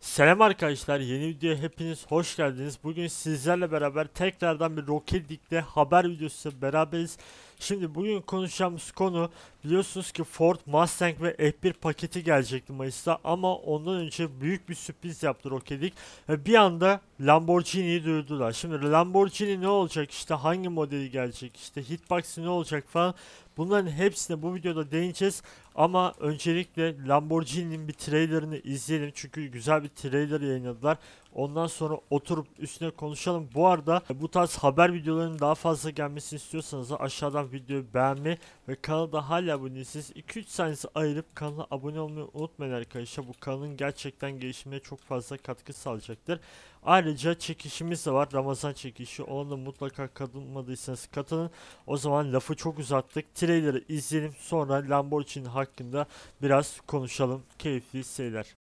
Selam arkadaşlar yeni videoya hepiniz hoş geldiniz. Bugün sizlerle beraber tekrardan bir Rocket League'de haber videosu beraberiz. Şimdi bugün konuşacağımız konu biliyorsunuz ki Ford Mustang ve F1 paketi gelecekti Mayıs'ta ama ondan önce büyük bir sürpriz yaptı Rocket ve bir anda Lamborghini'yi duyurdular. Şimdi Lamborghini ne olacak işte hangi modeli gelecek işte hitboxi ne olacak falan bunların hepsini bu videoda değineceğiz ama öncelikle Lamborghini'nin bir trailerini izleyelim çünkü güzel bir trailer yayınladılar. Ondan sonra oturup üstüne konuşalım. Bu arada bu tarz haber videolarının daha fazla gelmesini istiyorsanız aşağıdan videoyu beğenmeyi ve kanalda hala abone değilseniz 2-3 saniyesi ayırıp kanala abone olmayı unutmayın arkadaşlar. Bu kanalın gerçekten gelişimine çok fazla katkı sağlayacaktır. Ayrıca çekişimiz de var. Ramazan çekişi. Ona da mutlaka katılmadıysanız katılın. O zaman lafı çok uzattık. Trailer'ı izleyelim. Sonra Lamborghini hakkında biraz konuşalım. Keyifli seyirler.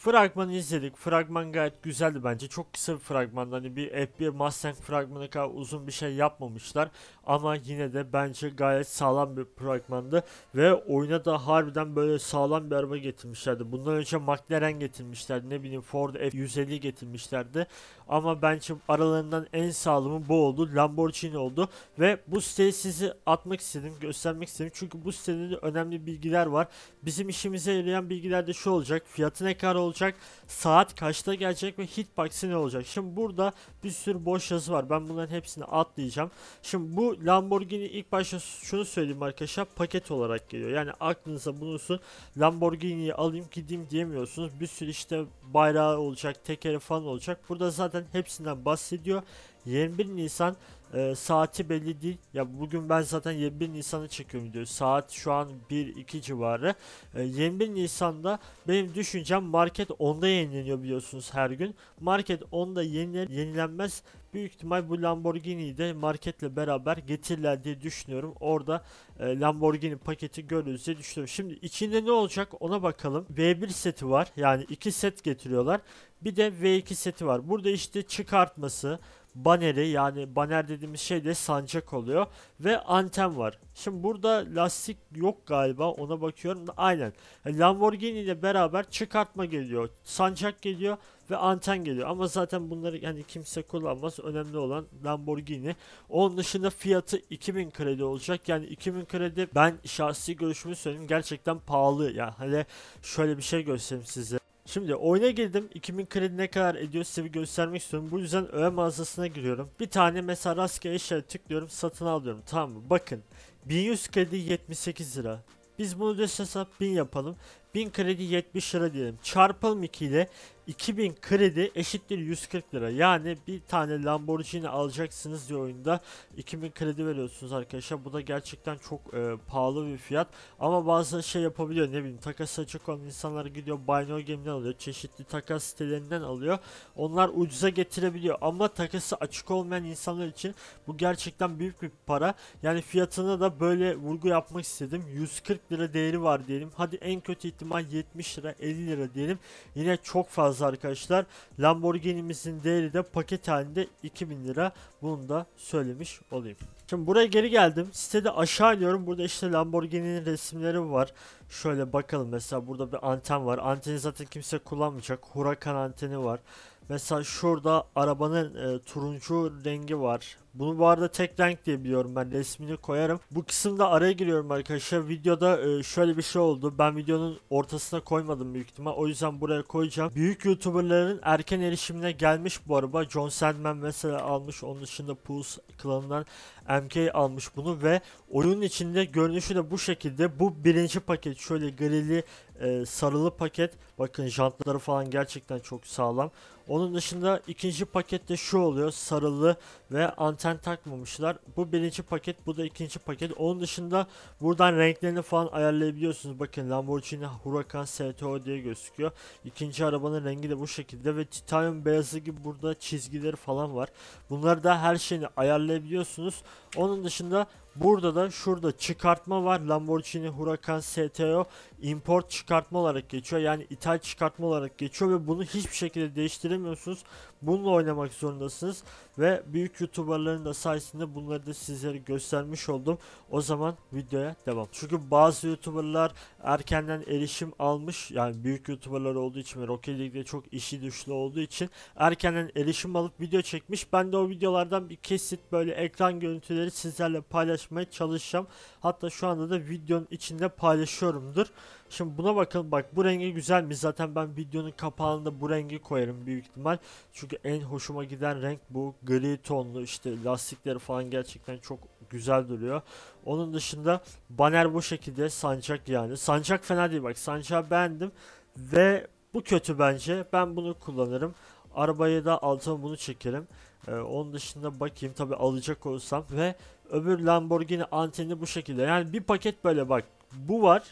Fragmanı izledik. Fragman gayet güzeldi bence. Çok kısa bir fragmandı. Hani bir F1 Mustang fragmanı kadar uzun bir şey yapmamışlar. Ama yine de bence gayet sağlam bir fragmandı. Ve oyuna da harbiden böyle sağlam bir araba getirmişlerdi. Bundan önce McLaren getirmişlerdi. Ne bileyim Ford F-150 getirmişlerdi. Ama bence aralarından en sağlamı bu oldu. Lamborghini oldu. Ve bu siteyi sizi atmak istedim. Göstermek istedim. Çünkü bu sitede önemli bilgiler var. Bizim işimize yarayan bilgiler de şu olacak. Fiyatı ne kadar olacak? olacak? Saat kaçta gelecek ve hitbox'ı ne olacak? Şimdi burada bir sürü boş yazı var. Ben bunların hepsini atlayacağım. Şimdi bu Lamborghini ilk başta şunu söyleyeyim arkadaşlar. Paket olarak geliyor. Yani aklınıza bulunsun. Lamborghini'yi alayım gideyim diyemiyorsunuz. Bir sürü işte bayrağı olacak, tekeri falan olacak. Burada zaten hepsinden bahsediyor. 21 Nisan e, saati belli değil. Ya bugün ben zaten 21 Nisan'ı çekiyorum diyor. Saat şu an 1-2 civarı. E, ee, 21 Nisan'da benim düşüncem market 10'da yenileniyor biliyorsunuz her gün. Market 10'da yenilen, yenilenmez. Büyük ihtimal bu Lamborghini'yi de marketle beraber getirirler diye düşünüyorum. Orada e, Lamborghini paketi görürüz diye düşünüyorum. Şimdi içinde ne olacak ona bakalım. V1 seti var. Yani 2 set getiriyorlar. Bir de V2 seti var. Burada işte çıkartması, baneri yani baner dediğimiz şey de sancak oluyor ve anten var. Şimdi burada lastik yok galiba ona bakıyorum. Aynen. E, Lamborghini ile beraber çıkartma geliyor. Sancak geliyor ve anten geliyor. Ama zaten bunları yani kimse kullanmaz. Önemli olan Lamborghini. Onun dışında fiyatı 2000 kredi olacak. Yani 2000 kredi ben şahsi görüşümü söyleyeyim. Gerçekten pahalı. Yani hele şöyle bir şey göstereyim size. Şimdi oyuna girdim. 2000 kredi ne kadar ediyor size göstermek istiyorum. Bu yüzden öğe mağazasına giriyorum. Bir tane mesela rastgele işe tıklıyorum. Satın alıyorum. Tamam mı? Bakın. 1100 kredi 78 lira. Biz bunu döş hesap 1000 yapalım. 1000 kredi 70 lira diyelim. Çarpalım 2 ile 2000 kredi eşittir 140 lira. Yani bir tane Lamborghini alacaksınız diye oyunda 2000 kredi veriyorsunuz arkadaşlar. Bu da gerçekten çok e, pahalı bir fiyat. Ama bazı şey yapabiliyor ne bileyim takas açık olan insanlar gidiyor Buy No Game'den alıyor. Çeşitli takas sitelerinden alıyor. Onlar ucuza getirebiliyor. Ama takası açık olmayan insanlar için bu gerçekten büyük bir para. Yani fiyatına da böyle vurgu yapmak istedim. 140 lira değeri var diyelim. Hadi en kötü ihtimal 70 lira 50 lira diyelim. Yine çok fazla arkadaşlar. Lamborghini'mizin değeri de paket halinde 2000 lira. Bunu da söylemiş olayım. Şimdi buraya geri geldim. Sitede aşağı iniyorum. Burada işte Lamborghini'nin resimleri var. Şöyle bakalım mesela burada bir anten var. Anteni zaten kimse kullanmayacak. Huracan anteni var. Mesela şurada arabanın e, turuncu rengi var. Bunu bu arada tek renk diye biliyorum ben resmini koyarım. Bu kısımda araya giriyorum arkadaşlar. Videoda e, şöyle bir şey oldu. Ben videonun ortasına koymadım büyük ihtimal. O yüzden buraya koyacağım. Büyük YouTuber'ların erken erişimine gelmiş bu araba. John Sandman mesela almış. Onun dışında Pulse klanından MK almış bunu ve oyunun içinde görünüşü de bu şekilde. Bu birinci paket şöyle grili e, sarılı paket. Bakın jantları falan gerçekten çok sağlam. Onun dışında ikinci pakette şu oluyor. Sarılı ve anten takmamışlar. Bu birinci paket, bu da ikinci paket. Onun dışında buradan renklerini falan ayarlayabiliyorsunuz. Bakın Lamborghini Huracan STO diye gözüküyor. İkinci arabanın rengi de bu şekilde ve titanium beyazı gibi burada çizgileri falan var. Bunları da her şeyini ayarlayabiliyorsunuz. Onun dışında Burada da şurada çıkartma var. Lamborghini Huracan STO import çıkartma olarak geçiyor. Yani ithal çıkartma olarak geçiyor ve bunu hiçbir şekilde değiştiremiyorsunuz. Bununla oynamak zorundasınız ve büyük youtuberların da sayesinde bunları da sizlere göstermiş oldum. O zaman videoya devam. Çünkü bazı youtuberlar erkenden erişim almış yani büyük youtuberlar olduğu için ve Rocket League'de çok işi düşlü olduğu için erkenden erişim alıp video çekmiş. Ben de o videolardan bir kesit böyle ekran görüntüleri sizlerle paylaşmaya çalışacağım. Hatta şu anda da videonun içinde paylaşıyorumdur. Şimdi buna bakın, bak bu rengi güzel mi? Zaten ben videonun kapağında bu rengi koyarım büyük ihtimal. Çünkü en hoşuma giden renk bu gri tonlu işte lastikleri falan gerçekten çok güzel duruyor. Onun dışında banner bu şekilde sancak yani. Sancak fena değil bak sancağı beğendim ve bu kötü bence. Ben bunu kullanırım. Arabayı da altına bunu çekerim. Ee, onun dışında bakayım tabi alacak olsam ve öbür Lamborghini anteni bu şekilde. Yani bir paket böyle bak bu var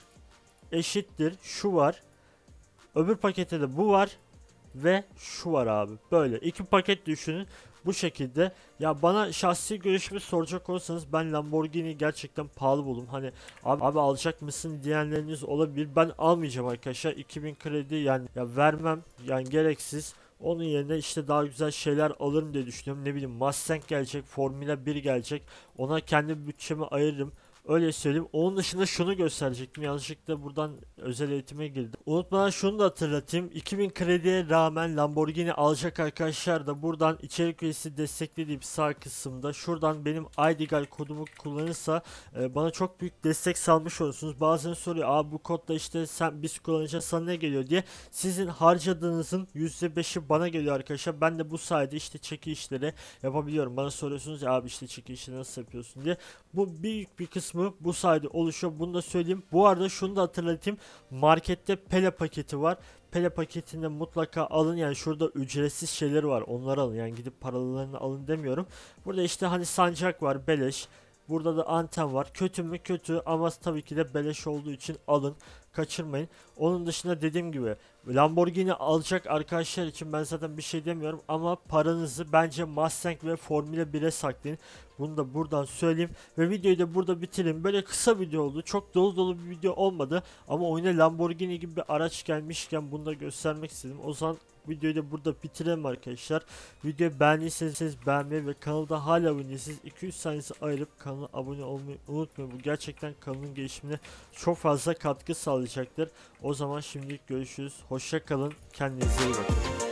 eşittir şu var. Öbür pakette de bu var ve şu var abi. Böyle iki paket düşünün bu şekilde. Ya bana şahsi görüşümü soracak olursanız ben Lamborghini gerçekten pahalı buldum. Hani abi, abi alacak mısın diyenleriniz olabilir. Ben almayacağım arkadaşlar. 2000 kredi yani ya vermem. Yani gereksiz. Onun yerine işte daha güzel şeyler alırım diye düşünüyorum. Ne bileyim Mustang gelecek, Formula 1 gelecek. Ona kendi bütçemi ayırırım. Öyle söyleyeyim. Onun dışında şunu gösterecektim. Yanlışlıkla buradan özel eğitime girdim. Unutmadan şunu da hatırlatayım. 2000 krediye rağmen Lamborghini alacak arkadaşlar da buradan içerik üyesi desteklediğim sağ kısımda şuradan benim IDGAL kodumu kullanırsa e, bana çok büyük destek sağlamış olursunuz. Bazen soruyor abi bu kodla işte sen biz kullanınca sana ne geliyor diye. Sizin harcadığınızın %5'i bana geliyor arkadaşlar. Ben de bu sayede işte çeki işleri yapabiliyorum. Bana soruyorsunuz ya abi işte çeki işini nasıl yapıyorsun diye. Bu büyük bir kısmı kısmı bu sayede oluşuyor. Bunu da söyleyeyim. Bu arada şunu da hatırlatayım. Markette Pele paketi var. Pele paketinde mutlaka alın yani şurada ücretsiz şeyler var onları alın yani gidip paralarını alın demiyorum. Burada işte hani sancak var beleş burada da anten var kötü mü kötü ama tabii ki de beleş olduğu için alın kaçırmayın. Onun dışında dediğim gibi Lamborghini alacak arkadaşlar için ben zaten bir şey demiyorum ama paranızı bence Mustang ve Formula 1'e saklayın. Bunu da buradan söyleyeyim ve videoyu da burada bitireyim. Böyle kısa video oldu. Çok dolu dolu bir video olmadı ama oyuna Lamborghini gibi bir araç gelmişken bunu da göstermek istedim. O zaman Videoyu da burada bitirelim arkadaşlar. Videoyu beğendiyseniz beğenmeyi ve kanalda hala aboneyseniz 2-3 saniyesi ayırıp kanala abone olmayı unutmayın. Bu gerçekten kanalın gelişimine çok fazla katkı sağlayacaktır. O zaman şimdilik görüşürüz. Hoşça kalın. Kendinize iyi bakın.